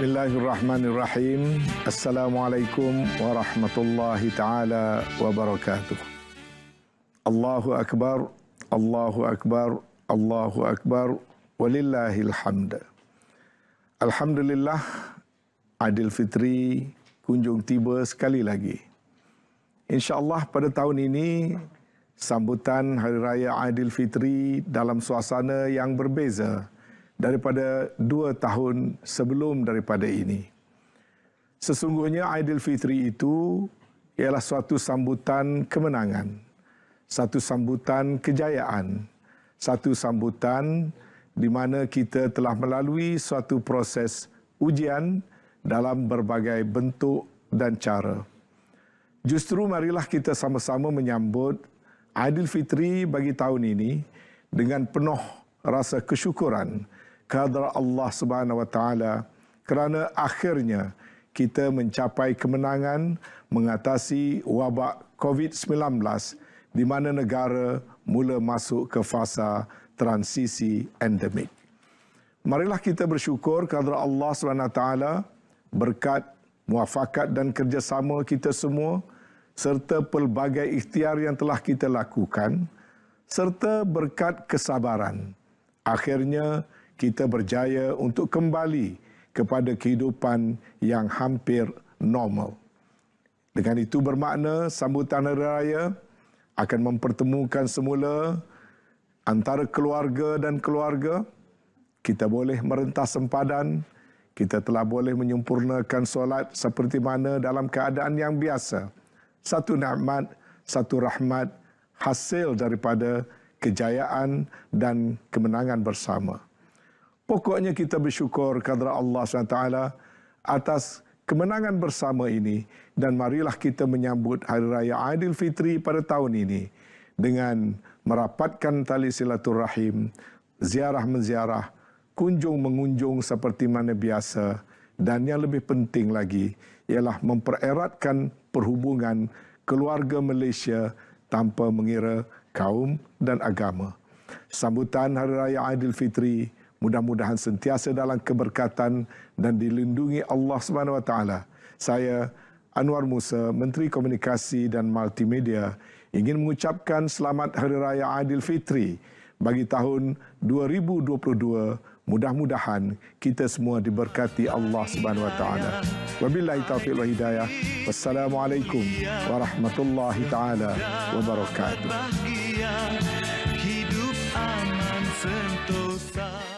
Bismillahirrahmanirrahim. Assalamualaikum warahmatullahi taala wabarakatuh. Allahu akbar, Allahu akbar, Allahu akbar walillahil hamd. Alhamdulillah Adil Fitri kunjung tiba sekali lagi. Insyaallah pada tahun ini sambutan hari raya Adil Fitri dalam suasana yang berbeza daripada dua tahun sebelum daripada ini. Sesungguhnya Aidilfitri itu ialah suatu sambutan kemenangan, satu sambutan kejayaan, satu sambutan di mana kita telah melalui suatu proses ujian dalam berbagai bentuk dan cara. Justru marilah kita sama-sama menyambut Aidilfitri bagi tahun ini dengan penuh rasa kesyukuran kadar Allah Subhanahu Wa Taala kerana akhirnya kita mencapai kemenangan mengatasi wabak COVID-19 di mana negara mula masuk ke fasa transisi endemik. Marilah kita bersyukur kadar Allah Subhanahu Wa Taala berkat muafakat dan kerjasama kita semua serta pelbagai ikhtiar yang telah kita lakukan serta berkat kesabaran. Akhirnya, kita berjaya untuk kembali kepada kehidupan yang hampir normal. Dengan itu bermakna sambutan hari raya akan mempertemukan semula antara keluarga dan keluarga. Kita boleh merentas sempadan, kita telah boleh menyempurnakan solat seperti mana dalam keadaan yang biasa. Satu nikmat, satu rahmat hasil daripada kejayaan dan kemenangan bersama. Pokoknya kita bersyukur kepada Allah SWT atas kemenangan bersama ini dan marilah kita menyambut Hari Raya Aidilfitri pada tahun ini dengan merapatkan tali silaturahim, ziarah-menziarah, kunjung-mengunjung seperti mana biasa dan yang lebih penting lagi ialah mempereratkan perhubungan keluarga Malaysia tanpa mengira kaum dan agama. Sambutan Hari Raya Aidilfitri Fitri Mudah-mudahan sentiasa dalam keberkatan dan dilindungi Allah Subhanahu Wa Taala. Saya Anwar Musa, Menteri Komunikasi dan Multimedia ingin mengucapkan selamat Hari Raya Adil Fitri bagi tahun 2022. Mudah-mudahan kita semua diberkati Allah Subhanahu Wa Taala. Wabillahi taufiq wa hidayah. Wassalamualaikum warahmatullahi taala wabarakatuh.